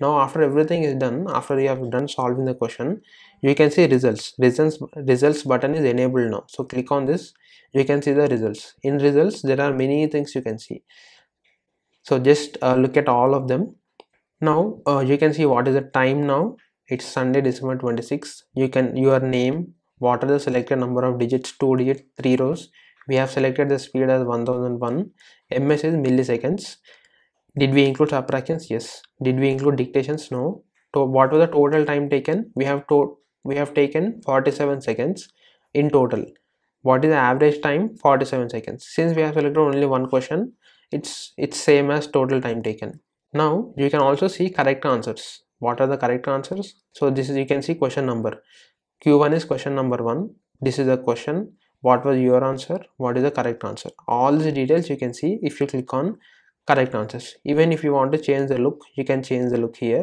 now after everything is done after you have done solving the question you can see results results results button is enabled now so click on this you can see the results in results there are many things you can see so just uh, look at all of them now uh, you can see what is the time now it's sunday december 26 you can your name what are the selected number of digits two digit three rows we have selected the speed as 1001 ms is milliseconds did we include subtractions yes did we include dictations no So what was the total time taken we have to we have taken 47 seconds in total what is the average time 47 seconds since we have selected only one question it's it's same as total time taken now you can also see correct answers what are the correct answers so this is you can see question number q1 is question number one this is the question what was your answer what is the correct answer all the details you can see if you click on correct answers even if you want to change the look you can change the look here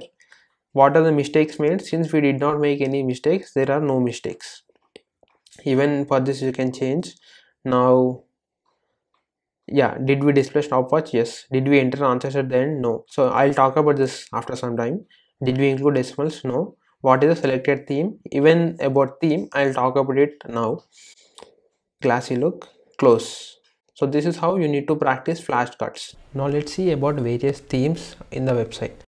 what are the mistakes made since we did not make any mistakes there are no mistakes even for this you can change now yeah did we display stopwatch yes did we enter answers at the end no so i'll talk about this after some time did we include decimals no what is the selected theme even about theme i'll talk about it now classy look close so this is how you need to practice flash cuts. Now let's see about various themes in the website.